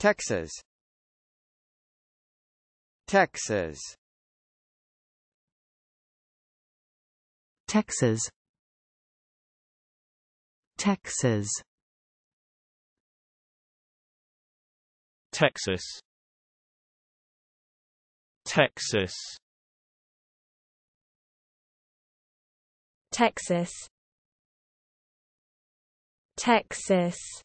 Texas Texas Texas Texas Texas Texas Texas Texas